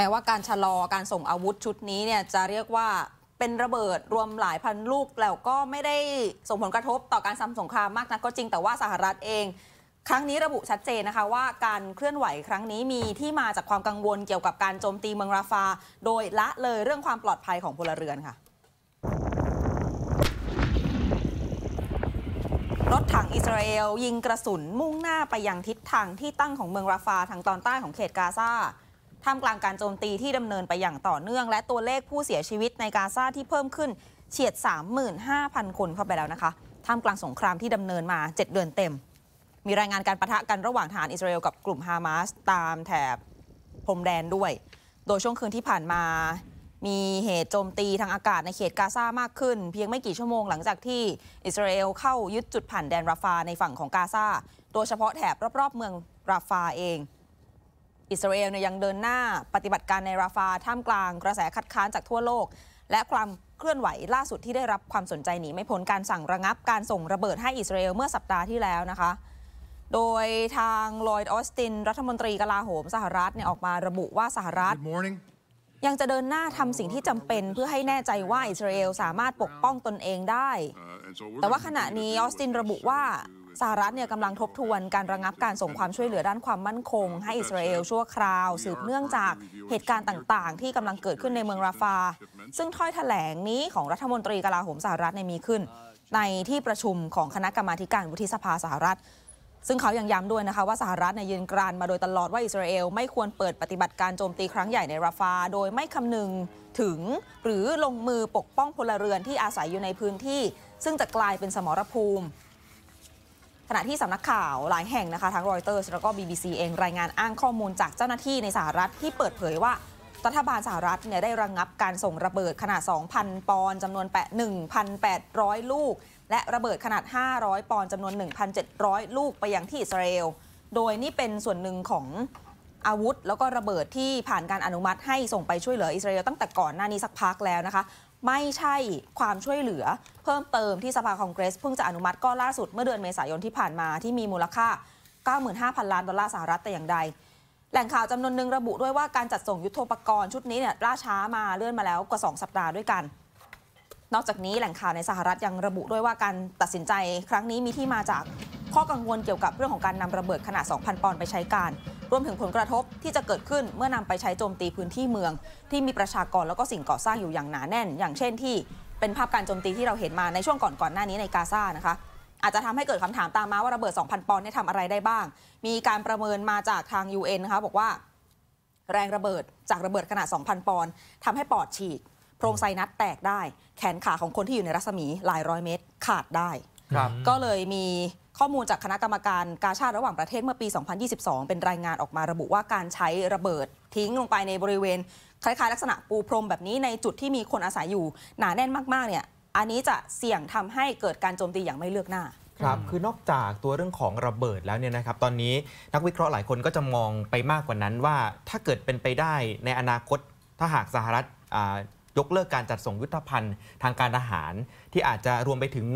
แม้ว่าการชะลอการส่งอาวุธชุดนี้เนี่ยจะเรียกว่าเป็นระเบิดรวมหลายพันลูกแล้วก็ไม่ได้ส่งผลกระทบต่อการซ้ำสงครามมากนักก็จริงแต่ว่าสหรัฐเอง ครั้งนี้ระบุชัดเจนนะคะว่าการเคลื่อนไหวครั้งนี้มีที่มาจากความกังวลเกี่ยวกับการโจมตีเมืองราฟา โดยละเลยเรื่องความปลอดภัยของพลเรือนค่ะ รถถังอิสราเอลยิงกระสุนมุ่งหน้าไปยังทิศทางที่ตั้งของเมืองราฟาทางตอนใต้ของเขตกาซาท่ามกลางการโจมตีที่ดำเนินไปอย่างต่อเนื่องและตัวเลขผู้เสียชีวิตในกาซาที่เพิ่มขึ้นเฉียด 35,000 คนเข้าไปแล้วนะคะ ท่ามกลางสงครามที่ดำเนินมา 7 เดือนเต็ม มีรายงานการประทะกันระหว่างทหารอิสราเอลกับกลุ่มฮามาสตามแถบพรมแดนด้วย โดยช่วงคืนที่ผ่านมา มีเหตุโจมตีทางอากาศในเขตกาซามากขึ้นเพียงไม่กี่ชั่วโมงหลังจากที่อิสราเอลเข้ายึดจุดผ่านแดนราฟาในฝั่งของกาซาโดยเฉพาะแถบรอบๆ เมืองราฟาเองอิสราเอลเนี่ยยังเดินหน้าปฏิบัติการในราฟาท่ามกลางกระแสคัดค้านจากทั่วโลก และความเคลื่อนไหวล่าสุดที่ได้รับความสนใจหนีไม่พ้นการสั่งระงับ การส่งระเบิดให้อิสราเอลเมื่อสัปดาห์ที่แล้วนะคะ โดยทางลอยด์ออสตินรัฐมนตรีกลาโหมสหรัฐเนี่ยออกมาระบุว่าสหรัฐยังจะเดินหน้าทำสิ่งที่จำเป็นเพื่อให้แน่ใจว่าอิสราเอลสามารถปกป้องตนเองได้ แต่ว่าขณะนี้ออสตินระบุว่าสหรัฐเนี่ยกำลังทบทวน การระงับการส่งความช่วยเหลือด้านความมั่นคง ให้อิสราเอลชั่วคราว สืบเนื่องจากเหตุการณ์ต่างๆ ที่กำลังเกิดขึ้นในเมืองราฟา ซึ่งถ้อยแถลงนี้ของรัฐมนตรีกลาโหมสหรัฐในมีขึ้นในที่ประชุมของคณะกรรมาการวุฒิสภาสหรัฐซึ่งเขายังย้ำด้วยนะคะว่าสหรัฐนยืนกรานมาโดยตลอดว่าอิสราเอลไม่ควรเปิดปฏิบัติการโจมตีครั้งใหญ่ในราฟา โดยไม่คำนึงถึงหรือลงมือปกป้องพลเรือนที่อาศัยอยู่ในพื้นที่ ซึ่งจะกลายเป็นสมรภูมิขณะที่สำนักข่าวหลายแห่งนะคะทั้งรอยเตอร์แล้วก็ BBC เองรายงานอ้างข้อมูลจากเจ้าหน้าที่ในสหรัฐที่เปิดเผยว่ารัฐบาลสหรัฐเนี่ยได้ระงงับการส่งระเบิดขนาด 2,000 ปอนด์จำนวน1,800 ลูก และระเบิดขนาด 500 ปอนด์จำนวน 1,700 ลูกไปยังที่อิสราเอลโดยนี่เป็นส่วนหนึ่งของอาวุธ แล้วก็ระเบิดที่ผ่านการอนุมัติ ให้ส่งไปช่วยเหลืออิสราเอลตั้งแต่ก่อนหน้านี้สักพักแล้วนะคะไม่ใช่ความช่วยเหลือเพิ่มเติมที่สภาคองเกรส เพิ่งจะอนุมัติก็ล่าสุดเมื่อเดือนเมษายนที่ผ่านมา ที่มีมูลค่า 95,000 ล้านดอลลาร์สหรัฐแต่อย่างใด แหล่งข่าวจำนวนหนึ่งระบุด้วยว่าการจัดส่งยุทโธปกรณ์ ชุดนี้เนี่ยล่าช้ามาเลื่อนมาแล้วกว่า 2 สัปดาห์ด้วยกัน นอกจากนี้แหล่งข่าวในสหรัฐยังระบุด้วยว่าการตัดสินใจ ครั้งนี้มีที่มาจากข้อกังวลเกี่ยวกับเรื่องของการนำระเบิดขนาด2,000ปอนด์ไปใช้การรวมถึงผลกระทบที่จะเกิดขึ้นเมื่อนำไปใช้โจมตีพื้นที่เมือง ที่มีประชากรแล้วก็สิ่งก่อสร้างอยู่อย่างหนาแน่น อย่างเช่นที่เป็นภาพการโจมตีที่เราเห็นมาในช่วงก่อนก่อนหน้านี้ในกาซานะคะ อาจจะทำให้เกิดคำถามตามมาว่าระเบิด 2,000 ปอนด์ได้ทำอะไรได้บ้าง มีการประเมินมาจากทาง UN นะคะบอกว่า แรงระเบิดจากระเบิดขนาด 2,000 ปอนด์ทำให้ปอดฉีกโพรงไซนัสแตกได้ แขนขาของคนที่อยู่ในรัศมีหลายร้อยเมตร ขาดได้ก็เลยมีข้อมูลจากคณะกรรมการกาชาติระหว่างประเทศเมื่อปี 2022 เป็นรายงานออกมาระบุว่าการใช้ระเบิดทิ้งลงไปในบริเวณ คล้ายๆลักษณะปูพรมแบบนี้ในจุดที่มีคนอาศัยอยู่ หนาแน่นมากๆเนี่ย อันนี้จะเสี่ยงทำให้เกิดการโจมตีอย่างไม่เลือกหน้า ครับคือนอกจากตัวเรื่องของระเบิดแล้วเนี่ยนะครับ ตอนนี้นักวิเคราะห์หลายคนก็จะมองไปมากกว่านั้นว่าถ้าเกิดเป็นไปได้ในอนาคตถ้าหากสหรัฐยกเลิกการจัดส่งยุทธภัณฑ์ทางการทหารที่อาจจะรวมไปถึง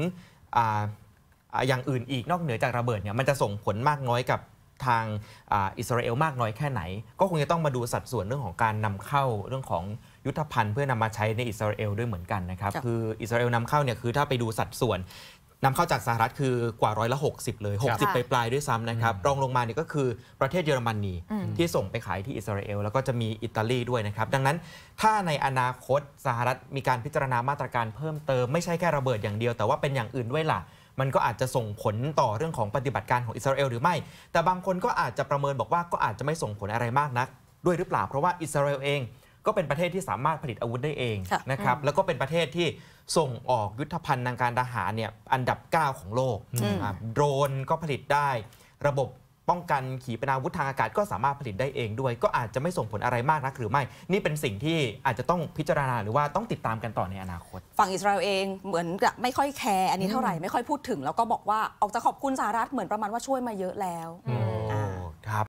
อย่างอื่นอีกนอกเหนือจากระเบิดเนี่ยมันจะส่งผลมากน้อยกับทางอิสราเอลมากน้อยแค่ไหน ก็คงจะต้องมาดูสัดส่วนเรื่องของการนำเข้าเรื่องของยุทธภัณฑ์เพื่อนำมาใช้ในอิสราเอลด้วยเหมือนกันนะครับคืออิสราเอลนำเข้าเนี่ยคือถ้าไปดูสัดส่วนนำเข้าจากสหรัฐคือกว่าร้อยละ60เลย60ไปปลายด้วยซ้ำนะครับ รองลงมาเนี่ยก็คือประเทศเยอรมนนี ที่ส่งไปขายที่อิสราเอลแล้วก็จะมีอิตาลีด้วยนะครับดังนั้นถ้าในอนาคตสหรัฐมีการพิจารณามาตรการเพิ่มเติมไม่ใช่แค่ระเบิดอย่างเดียว แต่ว่าเป็นอย่างอื่นด้วยล่ะมันก็อาจจะส่งผลต่อเรื่องของปฏิบัติการของอิสราเอลหรือไม่ แต่บางคนก็อาจจะประเมินบอกว่าก็อาจจะไม่ส่งผลอะไรมากนัก ด้วยหรือเปล่า เพราะว่าอิสราเอลเองก็เป็นประเทศที่สามารถผลิตอาวุธได้เองนะครับ แล้วก็เป็นประเทศที่ส่งออกยุทธภัณฑ์ทางการทหารเนี่ยอันดับ 9 ของโลก โดรนก็ผลิตได้ระบบป้องกันขีปนาวุธทางอากาศก็สามารถผลิตได้เองด้วย ก็อาจจะไม่ส่งผลอะไรมากนัก หรือไม่นี่เป็นสิ่งที่อาจจะต้องพิจารณาหรือว่าต้องติดตามกันต่อในอนาคต ฝั่งอิสราเอลเองเหมือนกับไม่ค่อยแคร์อันนี้เท่าไหร่ไม่ค่อยพูดถึงแล้วก็บอกว่าออกจะขอบคุณสหรัฐเหมือนประมาณว่าช่วยมาเยอะแล้ว